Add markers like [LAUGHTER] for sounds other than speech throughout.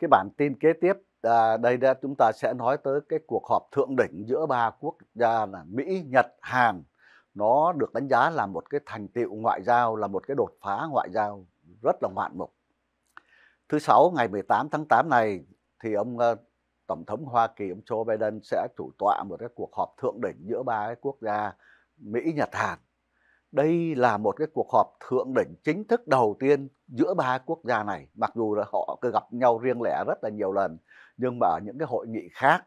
cái bản tin kế tiếp à, đây đã chúng ta sẽ nói tới cái cuộc họp thượng đỉnh giữa ba quốc gia là Mỹ, Nhật, Hàn. Nó được đánh giá là một cái thành tựu ngoại giao, là một cái đột phá ngoại giao rất là ngoạn mục. Thứ sáu ngày 18 tháng 8 này thì ông uh, Tổng thống Hoa Kỳ ông Joe Biden sẽ chủ tọa một cái cuộc họp thượng đỉnh giữa ba cái quốc gia Mỹ, Nhật, Hàn đây là một cái cuộc họp thượng đỉnh chính thức đầu tiên giữa ba quốc gia này mặc dù là họ cứ gặp nhau riêng lẻ rất là nhiều lần nhưng mà ở những cái hội nghị khác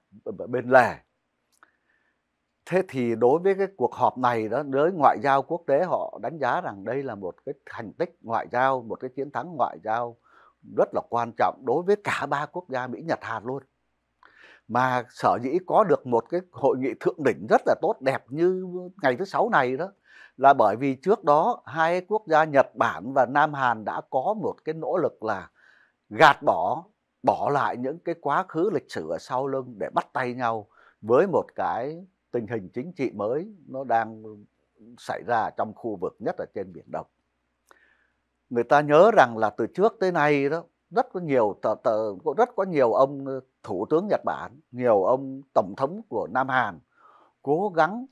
bên lề thế thì đối với cái cuộc họp này đó giới ngoại giao quốc tế họ đánh giá rằng đây là một cái thành tích ngoại giao một cái chiến thắng ngoại giao rất là quan trọng đối với cả ba quốc gia mỹ nhật hàn luôn mà sở dĩ có được một cái hội nghị thượng đỉnh rất là tốt đẹp như ngày thứ sáu này đó là bởi vì trước đó hai quốc gia Nhật Bản và Nam Hàn đã có một cái nỗ lực là gạt bỏ bỏ lại những cái quá khứ lịch sử ở sau lưng để bắt tay nhau với một cái tình hình chính trị mới nó đang xảy ra trong khu vực nhất là trên biển Đông. Người ta nhớ rằng là từ trước tới nay đó rất có nhiều tờ, tờ, rất có nhiều ông ờ, thủ tướng Nhật Bản, nhiều ông tổng thống của Nam Hàn cố gắng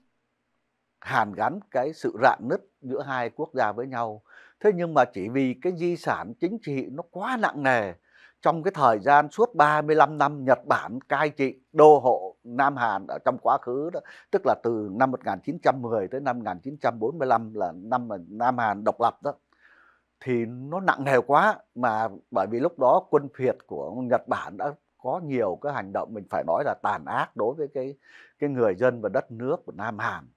hàn gắn cái sự rạn nứt giữa hai quốc gia với nhau thế nhưng mà chỉ vì cái di sản chính trị nó quá nặng nề trong cái thời gian suốt 35 năm Nhật Bản cai trị đô hộ Nam Hàn ở trong quá khứ đó, tức là từ năm 1910 tới năm 1945 là năm mà Nam Hàn độc lập đó thì nó nặng nề quá mà bởi vì lúc đó quân phiệt của Nhật Bản đã có nhiều cái hành động mình phải nói là tàn ác đối với cái cái người dân và đất nước của Nam Hàn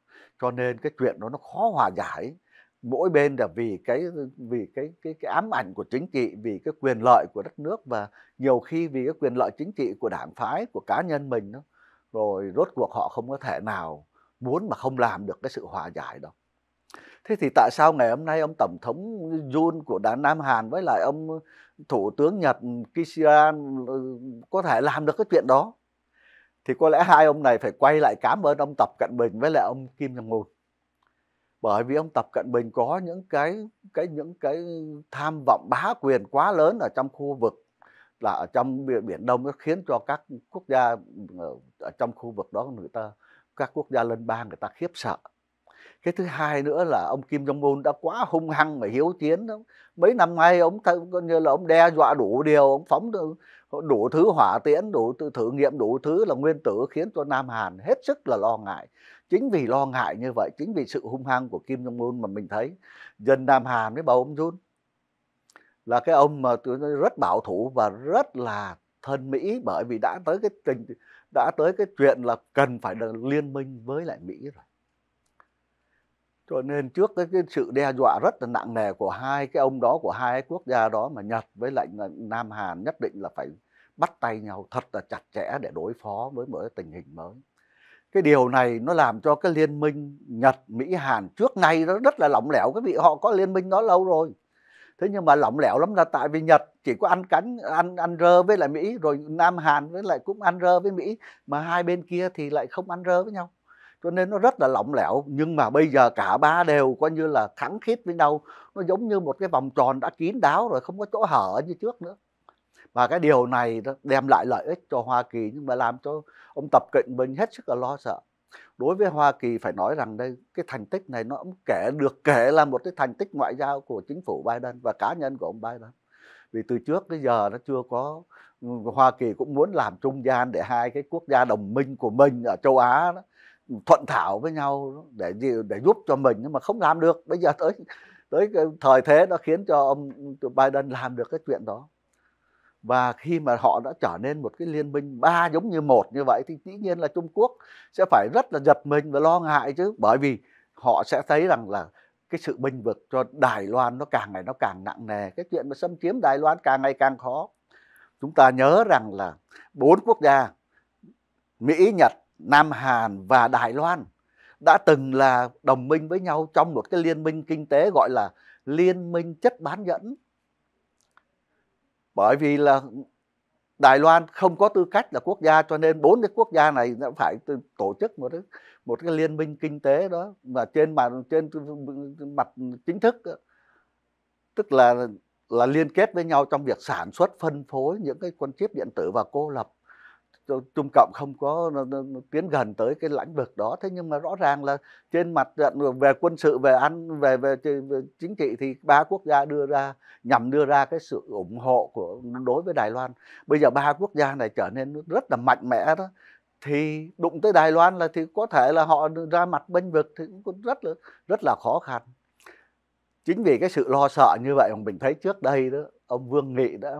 cho nên cái chuyện đó nó khó hòa giải mỗi bên là vì cái vì cái cái cái ám ảnh của chính trị vì cái quyền lợi của đất nước và nhiều khi vì cái quyền lợi chính trị của đảng phái của cá nhân mình đó rồi rốt cuộc họ không có thể nào muốn mà không làm được cái sự hòa giải đâu thế thì tại sao ngày hôm nay ông tổng thống Jun của đảng Nam Hàn với lại ông thủ tướng Nhật Kishida ừ, có thể làm được cái chuyện đó thì có lẽ hai ông này phải quay lại cảm ơn ông Tập Cận Bình với lại ông Kim Jong Un bởi vì ông Tập Cận Bình có những cái cái những cái tham vọng bá quyền quá lớn ở trong khu vực là ở trong biển Đông nó khiến cho các quốc gia ờ, ở trong khu vực đó người ta các quốc gia lân bang người ta khiếp sợ cái thứ hai nữa là ông Kim Jong Un đã quá hung hăng và hiếu chiến mấy năm nay ông coi như là ông đe dọa đủ điều ông phóng đủ thứ hỏa tiễn đủ thử nghiệm đủ thứ là nguyên tử khiến cho Nam Hàn hết sức là lo ngại chính vì lo ngại như vậy chính vì sự hung hăng của Kim Jong Un mà mình thấy dân Nam Hàn với bà ông Jun là cái ông mà rất bảo thủ và rất là thân Mỹ bởi vì đã tới cái tình đã tới cái chuyện là cần phải được liên minh với lại Mỹ rồi cho nên trước cái, cái sự đe dọa rất là nặng nề của hai cái ông đó của hai quốc gia đó mà Nhật với lại Nam Hàn nhất định là phải bắt tay nhau thật là chặt chẽ để đối phó với mỗi tình hình mới cái điều này nó làm cho cái liên minh Nhật Mỹ Hàn trước nay nó rất là lỏng lẻo cái vị họ có liên minh đó lâu rồi thế nhưng mà lỏng lẻo lắm là tại vì Nhật chỉ có ăn cánh ăn ăn rơ với lại Mỹ rồi Nam Hàn với lại cũng ăn rơ với Mỹ mà hai bên kia thì lại không ăn rơ với nhau cho nên nó rất là lỏng lẻo nhưng mà bây giờ cả ba đều coi như là khẳng khít với nhau nó giống như một cái vòng tròn đã kín đáo rồi không có chỗ hở như trước nữa và cái điều này đó đem lại lợi ích cho Hoa Kỳ nhưng mà làm cho ông Tập Cận Bình hết sức là lo sợ đối với Hoa Kỳ phải nói rằng đây cái thành tích này nó cũng kể được kể là một cái thành tích ngoại giao của chính phủ Biden và cá nhân của ông Biden vì từ trước tới giờ nó chưa có ừ, Hoa Kỳ cũng muốn làm trung gian để hai cái quốc gia đồng minh của mình ở châu Á đó, ừ, thuận thảo với nhau để để giúp cho mình nhưng mà không làm được bây giờ tới tới cái thời thế nó khiến cho ông Biden làm được cái chuyện đó và khi mà họ đã trở nên một cái liên minh ba giống như một như vậy thì dĩ nhiên là Trung Quốc sẽ phải rất là giật mình và lo ngại chứ bởi vì họ sẽ thấy rằng là cái sự bình vực cho Đài Loan nó càng ngày nó càng nặng nề cái chuyện mà xâm chiếm Đài Loan càng ngày càng khó chúng ta nhớ rằng là bốn quốc gia Mỹ Nhật Nam Hàn và Đài Loan đã từng là đồng minh với nhau trong một cái liên minh kinh tế gọi là liên minh chất bán dẫn bởi vì là Đài Loan không có tư cách là quốc gia cho nên bốn cái quốc gia này đã phải tổ chức một cái, một cái liên minh kinh tế đó mà trên mà trên mặt chính thức tức là là liên kết với nhau trong việc sản xuất phân phối những cái con chip điện tử và cô lập Trung Cộng không có tiến gần tới cái lãnh vực đó thế nhưng mà rõ ràng là trên mặt về quân sự về ăn về, về về chính trị thì ba quốc gia đưa ra nhằm đưa ra cái sự ủng hộ của đối với Đài Loan bây giờ ba quốc gia này trở nên rất là mạnh mẽ đó thì đụng tới Đài Loan là thì có thể là họ ra mặt bênh vực thì cũng rất là rất là khó khăn chính vì cái sự lo sợ như vậy mà mình thấy trước đây đó ông Vương Nghị đã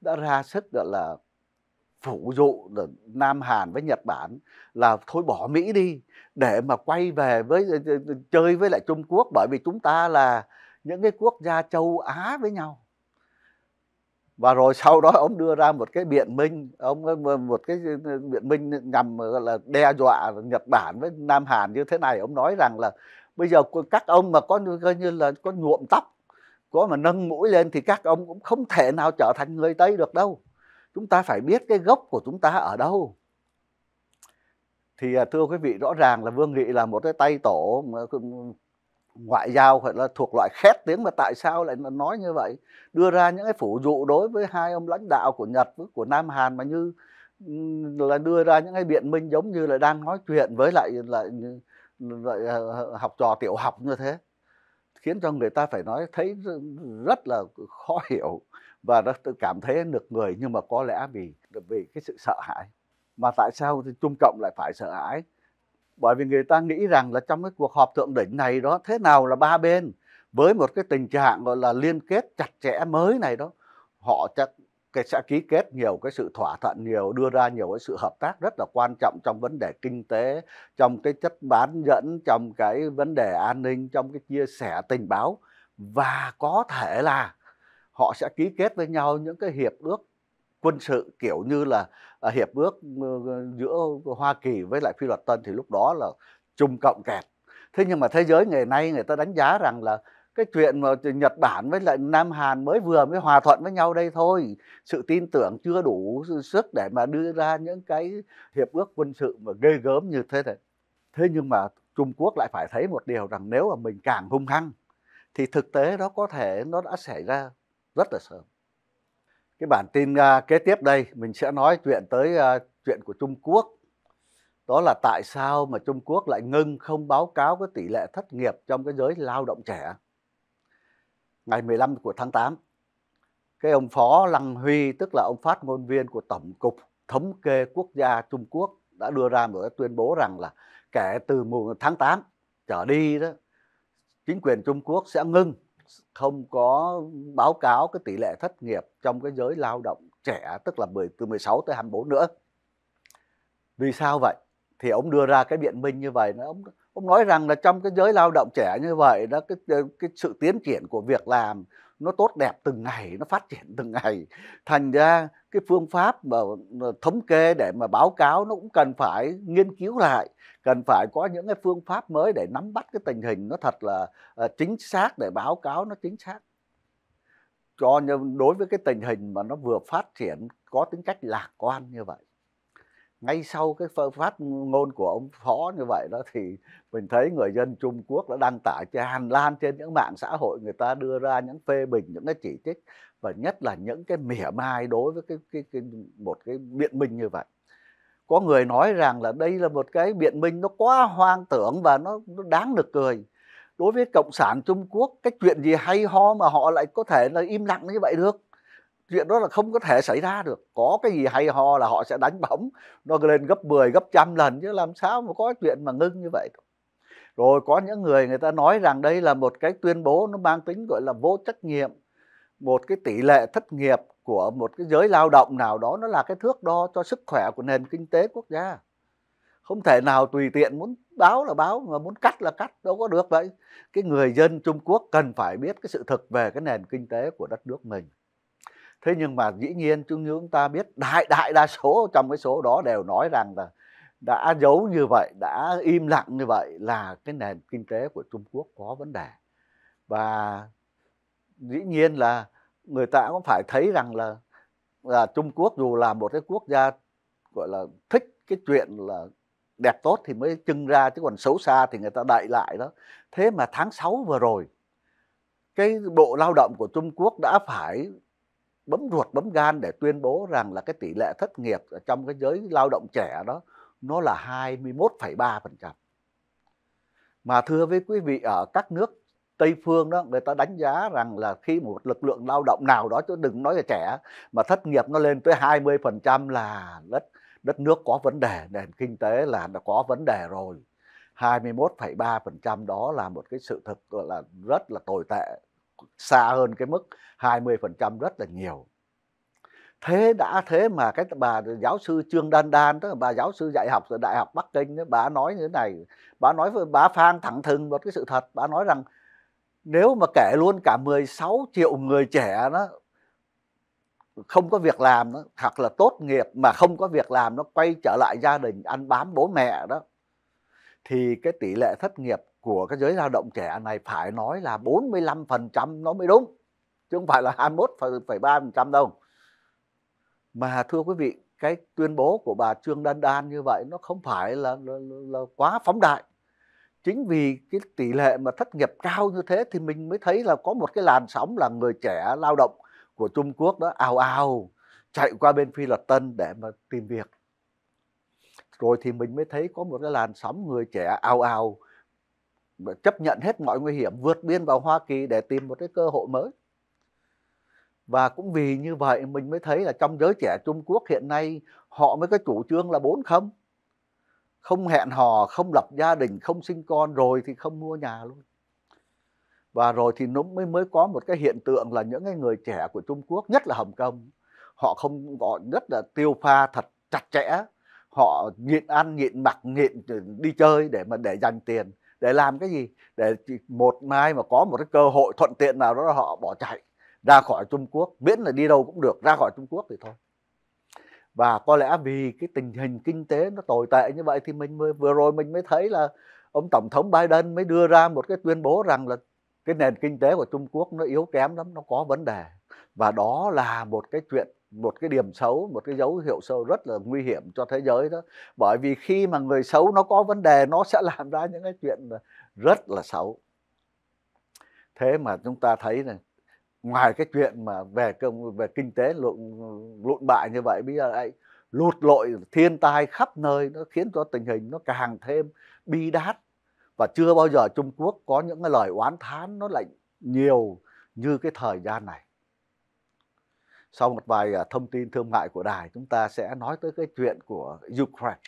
đã ra sức gọi là phụ dụ Nam Hàn với Nhật Bản là thôi bỏ Mỹ đi để mà quay về với ờ, ờ, ờ, chơi với lại Trung Quốc bởi vì chúng ta là những cái quốc gia châu Á với nhau và rồi sau đó ông đưa ra một cái biện minh ông một cái biện minh nhằm là đe dọa Nhật Bản với Nam Hàn như thế này ông nói rằng là bây giờ các ông mà có coi như là có nhuộm tóc có mà nâng mũi lên thì các ông cũng không thể nào trở thành người Tây được đâu chúng ta phải biết cái gốc của chúng ta ở đâu thì à, thưa quý vị rõ ràng là Vương Nghị là một cái tay tổ ngoại giao phải là thuộc loại khét tiếng mà tại sao lại nói như vậy đưa ra những cái phủ dụ đối với hai ông lãnh đạo của Nhật với của Nam Hàn mà như là đưa ra những cái biện minh giống như là đang nói chuyện với lại lại, lại à, học trò tiểu học như thế khiến cho người ta phải nói thấy rất là khó hiểu và nó tôi cảm thấy được người nhưng mà có lẽ vì vì cái sự sợ hãi mà tại sao thì trung cộng lại phải sợ hãi bởi vì người ta nghĩ rằng là trong cái cuộc họp thượng đỉnh này đó thế nào là ba bên với một cái tình trạng gọi là liên kết chặt chẽ mới này đó họ chắc sẽ ký kết nhiều cái sự thỏa thuận nhiều đưa ra nhiều cái sự hợp tác rất là quan trọng trong vấn đề kinh tế trong cái chất bán dẫn trong cái vấn đề an ninh trong cái chia sẻ tình báo và có thể là họ sẽ ký kết với nhau những cái hiệp ước quân sự kiểu như là à, hiệp ước ờ, giữa Hoa Kỳ với lại Phi Luật Tân thì lúc đó là chung cộng kẹt. Thế nhưng mà thế giới ngày nay người ta đánh giá rằng là cái chuyện mà Nhật Bản với lại Nam Hàn mới vừa mới hòa thuận với nhau đây thôi. Sự tin tưởng chưa đủ sức để mà đưa ra những cái hiệp ước quân sự mà ghê gớm như thế này. Thế nhưng mà Trung Quốc lại phải thấy một điều rằng nếu mà mình càng hung hăng thì thực tế đó có thể nó đã xảy ra rất là sớm cái bản tin uh, kế tiếp đây mình sẽ nói chuyện tới uh, chuyện của Trung Quốc đó là tại sao mà Trung Quốc lại ngưng không báo cáo cái tỷ lệ thất nghiệp trong cái giới lao động trẻ ngày 15 của tháng 8 cái ông phó Lăng Huy tức là ông phát ngôn viên của Tổng cục Thống kê Quốc gia Trung Quốc đã đưa ra một cái tuyên bố rằng là kể từ mùa tháng 8 trở đi đó chính quyền Trung Quốc sẽ ngưng không có báo cáo cái tỷ lệ thất nghiệp trong cái giới lao động trẻ tức là 10 từ 16 tới 24 nữa. Vì sao vậy? Thì ông đưa ra cái biện minh như vậy nó ông ông nói rằng là trong cái giới lao động trẻ như vậy đó cái cái sự tiến triển của việc làm nó tốt đẹp từng ngày nó phát triển từng ngày thành ra cái phương pháp mà thống kê để mà báo cáo nó cũng cần phải nghiên cứu lại cần phải có những cái phương pháp mới để nắm bắt cái tình hình nó thật là ờ, chính xác để báo cáo nó chính xác cho đối với cái tình hình mà nó vừa phát triển có tính cách lạc quan như vậy ngay sau cái phát ngôn của ông phó như vậy đó thì mình thấy người dân Trung Quốc đã đăng tải tràn lan trên những mạng xã hội người ta đưa ra những phê bình những cái chỉ trích và nhất là những cái mỉa mai đối với cái, cái, cái một cái biện minh như vậy có người nói rằng là đây là một cái biện minh nó quá hoang tưởng và nó, nó đáng được cười đối với cộng sản Trung Quốc cái chuyện gì hay ho mà họ lại có thể là im lặng như vậy được chuyện đó là không có thể xảy ra được có cái gì hay ho là họ sẽ đánh bóng nó lên gấp 10 gấp trăm lần chứ làm sao mà có chuyện mà ngưng như vậy rồi có những người người ta nói rằng đây là một cái tuyên bố nó mang tính gọi là vô trách nhiệm một cái tỷ lệ thất nghiệp của một cái giới lao động nào đó nó là cái thước đo cho sức khỏe của nền kinh tế quốc gia không thể nào tùy tiện muốn báo là báo mà muốn cắt là cắt đâu có được vậy cái người dân trung quốc cần phải biết cái sự thực về cái nền kinh tế của đất nước mình thế nhưng mà dĩ nhiên chúng chúng ta biết đại đại đa số trong cái số đó đều nói rằng là đã giấu như vậy đã im lặng như vậy là cái nền kinh tế của trung quốc có vấn đề và dĩ nhiên là người ta cũng phải thấy rằng là là trung quốc dù là một cái quốc gia gọi là thích cái chuyện là đẹp tốt thì mới trưng ra chứ còn xấu xa thì người ta đại lại đó thế mà tháng 6 vừa rồi cái bộ lao động của trung quốc đã phải bấm ruột bấm gan để tuyên bố rằng là cái tỷ lệ thất nghiệp ở trong cái giới lao động trẻ đó nó là 21,3%. Mà thưa với quý vị ở các nước Tây phương đó người ta đánh giá rằng là khi một lực lượng lao động nào đó chứ đừng nói là trẻ mà thất nghiệp nó lên tới 20% là đất đất nước có vấn đề, nền kinh tế là đã có vấn đề rồi. 21,3% đó là một cái sự thực là rất là tồi tệ xa hơn cái mức 20% rất là nhiều thế đã thế mà cái bà giáo sư trương đan đan tức là bà giáo sư dạy học ở đại học bắc kinh đó, bà nói như thế này bà nói với bà phang thẳng thừng một cái sự thật bà nói rằng nếu mà kể luôn cả 16 triệu người trẻ nó không có việc làm đó, hoặc là tốt nghiệp mà không có việc làm nó quay trở lại gia đình ăn bám bố mẹ đó thì cái tỷ lệ thất nghiệp của cái giới lao động trẻ này phải nói là 45% nó mới đúng chứ không phải là 21,3% đâu. Mà thưa quý vị, cái tuyên bố của bà Trương Đan Đan như vậy nó không phải là, là, là quá phóng đại. Chính vì cái tỷ lệ mà thất nghiệp cao như thế thì mình mới thấy là có một cái làn sóng là người trẻ lao động của Trung Quốc đó ào ào chạy qua bên Phi Lật Tân để mà tìm việc. Rồi thì mình mới thấy có một cái làn sóng người trẻ ào ào chấp nhận hết mọi nguy hiểm vượt biên vào Hoa Kỳ để tìm một cái cơ hội mới và cũng vì như vậy mình mới thấy là trong giới trẻ Trung Quốc hiện nay họ mới có chủ trương là bốn không không hẹn hò không lập gia đình không sinh con rồi thì không mua nhà luôn và rồi thì nó mới mới có một cái hiện tượng là những cái người trẻ của Trung Quốc nhất là Hồng Kông họ không gọi rất là tiêu pha thật chặt chẽ họ nhịn ăn nhịn mặc nhịn ờ, đi chơi để mà để dành tiền để làm cái gì để một mai mà có một cái cơ hội thuận tiện nào đó là họ bỏ chạy ra khỏi Trung Quốc miễn là đi đâu cũng được ra khỏi Trung Quốc thì thôi và có lẽ vì cái tình hình kinh tế nó tồi tệ như vậy thì mình mới, vừa rồi mình mới thấy là ông tổng thống Biden mới đưa ra một cái tuyên bố rằng là cái nền kinh tế của Trung Quốc nó yếu kém lắm nó có vấn đề và đó là một cái chuyện một cái điểm xấu một cái dấu hiệu sâu rất là nguy hiểm cho thế giới đó bởi vì khi mà người xấu nó có vấn đề nó sẽ [LAUGHS] làm ra những cái chuyện rất là xấu thế mà chúng ta thấy này ngoài cái chuyện mà về công về kinh tế lụn lụn bại như vậy bây giờ lại lụt lội thiên tai khắp nơi nó khiến cho tình hình nó càng thêm bi đát và chưa bao giờ Trung Quốc có những cái lời oán thán nó lại nhiều như cái thời gian này sau một vài à, thông tin thương mại của đài chúng ta sẽ nói tới cái chuyện của Ukraine